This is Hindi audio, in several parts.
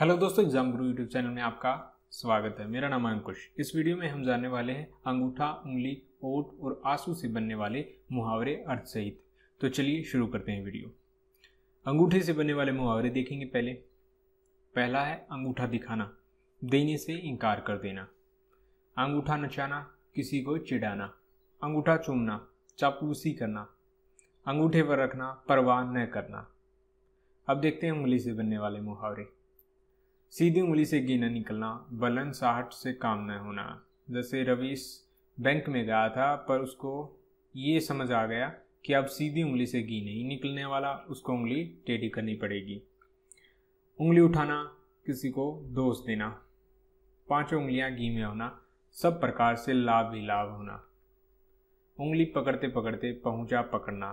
हेलो दोस्तों एग्जाम गुरु यूट्यूब चैनल में आपका स्वागत है मेरा नाम अंकुश इस वीडियो में हम जानने वाले हैं अंगूठा उंगली ओट और आंसू से बनने वाले मुहावरे अर्थ सहित तो चलिए शुरू करते हैं वीडियो अंगूठे से बनने वाले मुहावरे देखेंगे पहले पहला है अंगूठा दिखाना देने से इनकार कर देना अंगूठा नचाना किसी को चिढ़ाना अंगूठा चूमना चापूसी करना अंगूठे पर रखना परवाह न करना अब देखते हैं उंगली से बनने वाले मुहावरे सीधी उंगली से गिना निकलना बलन साहट से काम न होना जैसे रवीश बैंक में गया था पर उसको ये समझ आ गया कि अब सीधी उंगली से घी नहीं निकलने वाला उसको उंगली टेढ़ी करनी पड़ेगी उंगली उठाना किसी को दोष देना पांचों उंगलियां घी में होना सब प्रकार से लाभ ही लाभ होना उंगली पकड़ते पकड़ते पहुंचा पकड़ना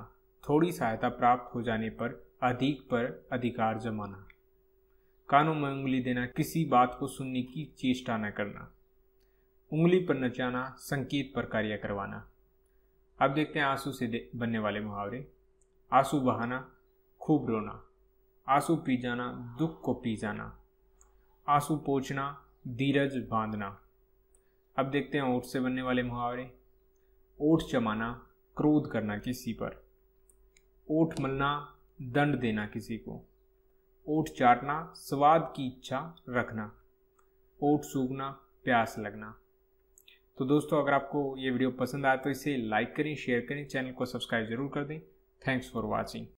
थोड़ी सहायता प्राप्त हो जाने पर अधिक पर अधिकार जमाना कानों में उंगली देना किसी बात को सुनने की चेष्टा न करना उंगली पर नचाना संकेत पर कार्य करवाना अब देखते हैं आंसू से बनने वाले मुहावरे आंसू बहाना खूब रोना आंसू पी जाना दुख को पी जाना आंसू पोछना धीरज बांधना अब देखते हैं ओठ से बनने वाले मुहावरे ओठ चमाना क्रोध करना किसी पर ओठ मलना दंड देना किसी को ओट चाटना स्वाद की इच्छा रखना ओट सूखना प्यास लगना तो दोस्तों अगर आपको ये वीडियो पसंद आए तो इसे लाइक करें शेयर करें चैनल को सब्सक्राइब जरूर कर दें थैंक्स फॉर वॉचिंग